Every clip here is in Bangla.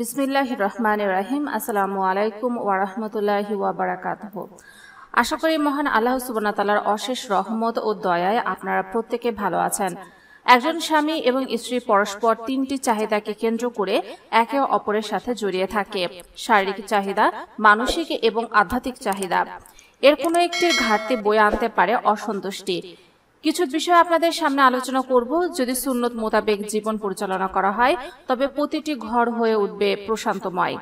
বিসমিল্লাহ রহমান রাহিম আসসালামু আলাইকুম ওয়ারহমতুল্লাহ ওয়াবারাকাতহ আশা করি মহান আল্লাহ সুবনাতালার অশেষ রহমত ও দয়ায় আপনারা প্রত্যেকে ভালো আছেন একজন স্বামী এবং স্ত্রী পরস্পর তিনটি চাহিদাকে কেন্দ্র করে একে অপরের সাথে জড়িয়ে থাকে শারীরিক চাহিদা মানসিক এবং আধ্যাত্মিক চাহিদা এর কোনো একটির ঘাটতি বয়ে আনতে পারে অসন্তুষ্টি কিছু বিষয় আপনাদের সামনে আলোচনা করব যদি সুন্নত মোতাবেক জীবন পরিচালনা করা হয় তবে প্রতিটি ঘর হয়ে উঠবে প্রশান্তময়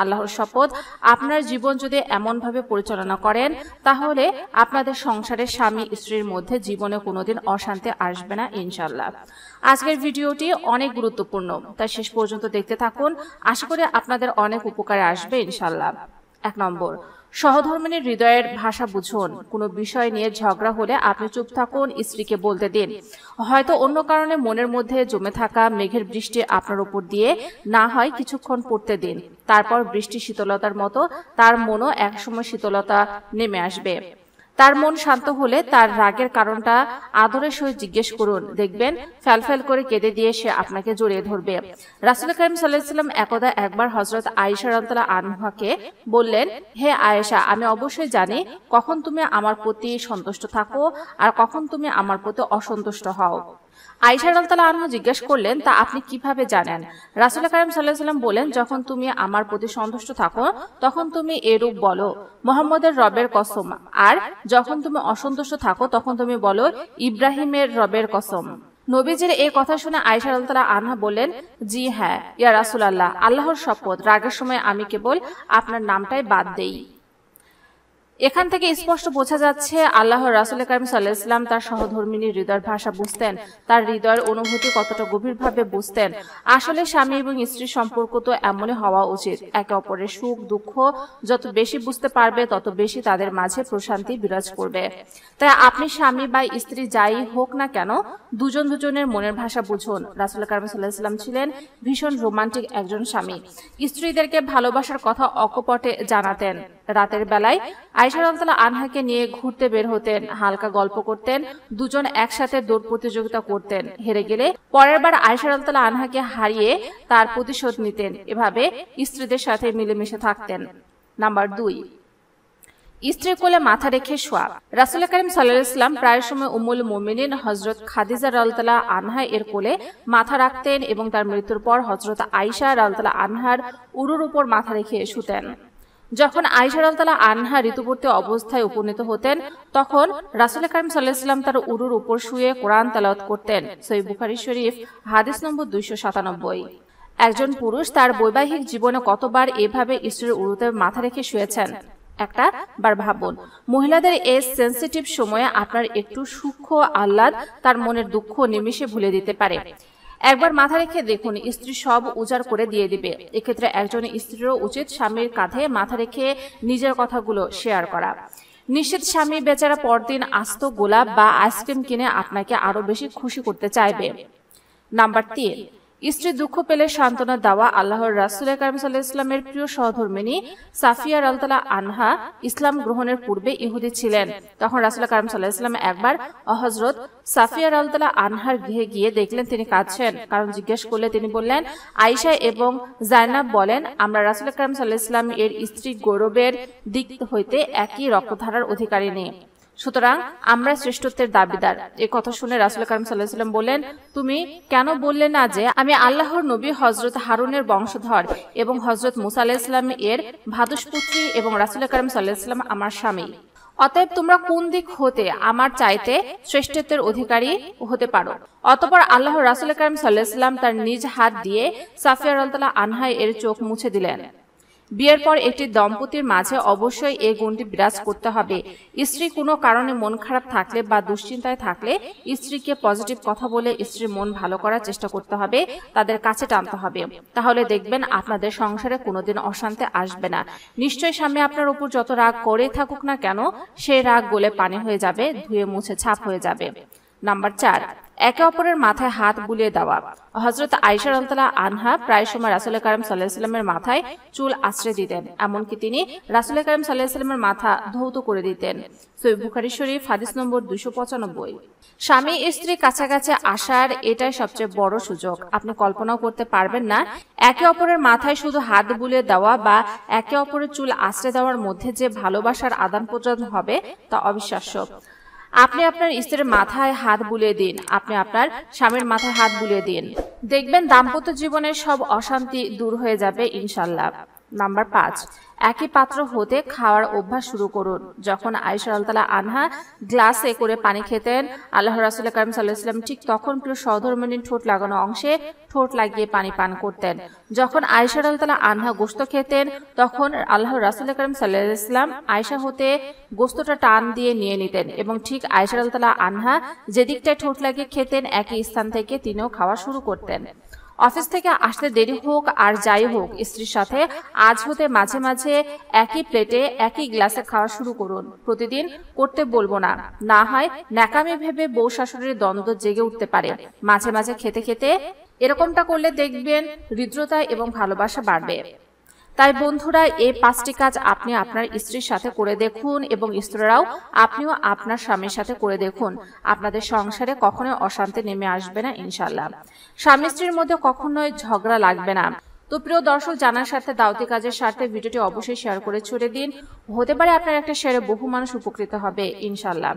আল্লাহর শপথ আপনার জীবন যদি এমনভাবে পরিচালনা করেন তাহলে আপনাদের সংসারে স্বামী স্ত্রীর মধ্যে জীবনে কোনোদিন অশান্তি আসবে না ইনশাল্লাহ আজকের ভিডিওটি অনেক গুরুত্বপূর্ণ তাই শেষ পর্যন্ত দেখতে থাকুন আশা করি আপনাদের অনেক উপকারে আসবে ইনশাল্লাহ এক নম্বর সহধর্মিনীর হৃদয়ের ভাষা বুঝুন কোনো বিষয় নিয়ে ঝগড়া হলে আপনি চুপ থাকুন স্ত্রীকে বলতে দিন হয়তো অন্য কারণে মনের মধ্যে জমে থাকা মেঘের বৃষ্টি আপনার উপর দিয়ে না হয় কিছুক্ষণ পড়তে দিন তারপর বৃষ্টি শীতলতার মতো তার মনও একসময় শীতলতা নেমে আসবে তার মন শান্ত হলে তার রাগের কারণটা আদরের সহ জিজ্ঞেস করুন দেখবেন ফ্যালফ্যাল করে কেঁদে দিয়ে সে আপনাকে জড়িয়ে ধরবে রাসুল করিম সাল্লাম একদা একবার হজরত আয়েশা রন্তলা আনহাকে বললেন হে আয়েশা আমি অবশ্যই জানি কখন তুমি আমার প্রতি সন্তুষ্ট থাকো আর কখন তুমি আমার প্রতি অসন্তুষ্ট হও আইসা আল্লাহ আনহা জিজ্ঞেস করলেন তা আপনি কিভাবে জানেন রাসুল কারিম সাল্লাহ সাল্লাম বলেন যখন তুমি আমার প্রতি সন্তুষ্ট থাকো তখন তুমি এরূপ বলো মোহাম্মদের রবের কসম আর যখন তুমি অসন্তুষ্ট থাকো তখন তুমি বলো ইব্রাহিমের রবের কসম নবীজির এই কথা শুনে আয়সা আল্লাহ আনহা বলেন জি হ্যাঁ ইয়া রাসুল আল্লাহ আল্লাহর শপথ রাগের সময় আমি কেবল আপনার নামটাই বাদ দেই এখান থেকে স্পষ্ট বোঝা যাচ্ছে আল্লাহ রাসুল করিম সাল্লাহ ইসলাম তার সহধর্মিনীর হৃদয়ের ভাষা বুঝতেন তার হৃদয়ের অনুভূতি কতটা গভীরভাবে বুঝতেন আসলে স্বামী এবং স্ত্রীর সম্পর্ক তো এমনই হওয়া উচিত একে অপরের সুখ দুঃখ যত বেশি বুঝতে পারবে তত বেশি তাদের মাঝে প্রশান্তি বিরাজ করবে তাই আপনি স্বামী বা স্ত্রী যাই হোক না কেন দুজন দুজনের মনের ভাষা বুঝুন রাসুল করিম সাল্লাহ ইসলাম ছিলেন ভীষণ রোমান্টিক একজন স্বামী স্ত্রীদেরকে ভালোবাসার কথা অকপটে জানাতেন রাতের বেলায় আয়সা রমতাল্লাহ আনহাকে নিয়ে ঘুরতে বের হতেন হালকা গল্প করতেন দুজন একসাথে দৌড় প্রতিযোগিতা করতেন হেরে গেলে পরের বার আয়সা রমতাল্লাহ আনহাকে হারিয়ে তার প্রতিশোধ নিতেন এভাবে স্ত্রীদের সাথে মিলেমিশে থাকতেন নাম্বার দুই স্ত্রীর কোলে মাথা রেখে শোয়া রাসুল করিম সাল্লাম প্রায় সময় উমুল মোমিনিন হজরত খাদিজা রাউতালা আনহা এর কোলে মাথা রাখতেন এবং তার মৃত্যুর পর হজরত আইসা রাউতালা আনহার উরুর উপর মাথা রেখে শুতেন যখন আয়সা রাজতালা আনহা ঋতুবর্তী অবস্থায় উপনীত হতেন তখন রাসুল করিম সাল্লাহাম তার উরুর উপর শুয়ে কোরআন তালাওয়াত করতেন সই বুখারি শরীফ হাদিস নম্বর দুইশো সাতানব্বই একজন পুরুষ তার বৈবাহিক জীবনে কতবার এভাবে ঈশ্বরের উরুতে মাথা রেখে শুয়েছেন একটা বার ভাবুন মহিলাদের এই সেন্সিটিভ সময়ে আপনার একটু সূক্ষ্ম আহ্লাদ তার মনের দুঃখ নিমিষে ভুলে দিতে পারে একবার মাথা রেখে দেখুন স্ত্রী সব উজাড় করে দিয়ে দিবে এক্ষেত্রে একজন স্ত্রীরও উচিত স্বামীর কাঁধে মাথা রেখে নিজের কথাগুলো শেয়ার করা নিশ্চিত স্বামী বেচারা পরদিন আস্ত গোলাপ বা আইসক্রিম কিনে আপনাকে আরো বেশি খুশি করতে চাইবে নাম্বার তিন স্ত্রী দুঃখ পেলে সান্ত্বনা দেওয়া আল্লাহর রাসুল কারিম সাল্লাহ ইসলামের প্রিয় সহধর্মিনী সাফিয়া আলতালা আনহা ইসলাম গ্রহণের পূর্বে ইহুদি ছিলেন তখন রাসুল কারিম সাল্লাহ ইসলাম একবার অহজরত সাফিয়া আলতালা আনহার গৃহে গিয়ে দেখলেন তিনি কাঁদছেন কারণ জিজ্ঞেস করলে তিনি বললেন আইসা এবং জায়নাব বলেন আমরা রাসুল কারিম সাল্লাহ ইসলাম এর স্ত্রী গৌরবের দিক হইতে একই রক্তধারার অধিকারী নেই সুতরাং আমরা শ্রেষ্ঠত্বের দাবিদার এ কথা শুনে রাসুল করিম সাল্লাহাম বলেন তুমি কেন বললে না যে আমি আল্লাহর নবী হজরত হারুনের বংশধর এবং হজরত মুসাল্লাহাম এর ভাদুষপুত্রী এবং রাসুল করিম সাল্লাহাম আমার স্বামী অতএব তোমরা কোন দিক হতে আমার চাইতে শ্রেষ্ঠত্বের অধিকারী হতে পারো অতপর আল্লাহ রাসুল করিম সাল্লাহাম তার নিজ হাত দিয়ে সাফিয়া আনহাই এর চোখ মুছে দিলেন বিয়ের পর একটি দম্পতির মাঝে অবশ্যই এই গুণটি বিরাজ করতে হবে স্ত্রী কোনো কারণে মন খারাপ থাকলে বা দুশ্চিন্তায় থাকলে স্ত্রীকে পজিটিভ কথা বলে স্ত্রীর মন ভালো করার চেষ্টা করতে হবে তাদের কাছে টানতে হবে তাহলে দেখবেন আপনাদের সংসারে কোনোদিন অশান্তি আসবে না নিশ্চয়ই স্বামী আপনার উপর যত রাগ করে থাকুক না কেন সেই রাগ গলে পানি হয়ে যাবে ধুয়ে মুছে ছাপ হয়ে যাবে নাম্বার চার একে অপরের মাথায় হাত বুলিয়ে দেওয়া হজরত আয়সা রহমতাল্লাহ আনহা প্রায় সময় রাসুল কারিম সাল্লাহ মাথায় চুল আশ্রয় দিতেন এমনকি তিনি রাসুল কারিম সাল্লাহিসাল্লামের মাথা ধৌত করে দিতেন সৈব বুখারি শরীফ হাদিস নম্বর দুশো পঁচানব্বই স্বামী স্ত্রী কাছাকাছি আসার এটাই সবচেয়ে বড় সুযোগ আপনি কল্পনাও করতে পারবেন না একে অপরের মাথায় শুধু হাত বুলিয়ে দেওয়া বা একে অপরের চুল আশ্রে দেওয়ার মধ্যে যে ভালোবাসার আদান প্রদান হবে তা অবিশ্বাস্য আপনি আপনার স্ত্রীর মাথায় হাত বুলিয়ে দিন আপনি আপনার স্বামীর মাথায় হাত বুলিয়ে দিন দেখবেন দাম্পত্য জীবনের সব অশান্তি দূর হয়ে যাবে ইনশাল্লাহ নাম্বার পাঁচ একই পাত্র হতে খাওয়ার অভ্যাস শুরু করুন যখন আয়সা আলতালা আনহা গ্লাসে করে পানি খেতেন আল্লাহ রাসুল করিম সাল্লাহাম ঠিক তখন প্রিয় সহধর্মিনীর ঠোঁট লাগানো অংশে ঠোঁট লাগিয়ে পানি পান করতেন যখন আয়সা আলতালা আনহা গোস্ত খেতেন তখন আল্লাহ কারিম সাল্লাহ ইসলাম আয়সা হতে গোস্তটা টান দিয়ে নিয়ে নিতেন এবং ঠিক আয়সা আলতালা আনহা যেদিকটায় ঠোঁট লাগিয়ে খেতেন একই স্থান থেকে তিনিও খাওয়া শুরু করতেন অফিস থেকে আসতে দেরি হোক আর যাই হোক স্ত্রীর সাথে আজ হতে মাঝে মাঝে একই প্লেটে একই গ্লাসে খাওয়া শুরু করুন প্রতিদিন করতে বলবো না না হয় ন্যাকামি ভেবে বউ শাশুড়ির দ্বন্দ্ব জেগে উঠতে পারে মাঝে মাঝে খেতে খেতে এরকমটা করলে দেখবেন হৃদ্রতা এবং ভালোবাসা বাড়বে তাই বন্ধুরা এই পাঁচটি কাজ আপনি আপনার স্ত্রীর সাথে করে দেখুন এবং স্ত্রীরাও আপনিও আপনার স্বামীর সাথে করে দেখুন আপনাদের সংসারে কখনোই অশান্তি নেমে আসবে না ইনশাল্লাহ স্বামী স্ত্রীর মধ্যে কখনোই ঝগড়া লাগবে না তো প্রিয় দর্শক জানার স্বার্থে দাওতি কাজের স্বার্থে ভিডিওটি অবশ্যই শেয়ার করে ছড়ে দিন হতে পারে আপনার একটা শেয়ারে বহু মানুষ উপকৃত হবে ইনশাল্লাহ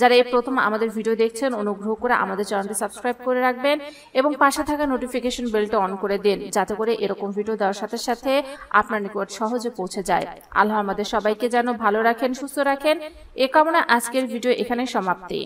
যারা এই প্রথম আমাদের ভিডিও দেখছেন অনুগ্রহ করে আমাদের চ্যানেলটি সাবস্ক্রাইব করে রাখবেন এবং পাশে থাকা নোটিফিকেশন বেলটা অন করে দিন যাতে করে এরকম ভিডিও দেওয়ার সাথে সাথে আপনার নিকট সহজে পৌঁছে যায় আল্লাহ আমাদের সবাইকে যেন ভালো রাখেন সুস্থ রাখেন এ কামনা আজকের ভিডিও এখানে সমাপ্তি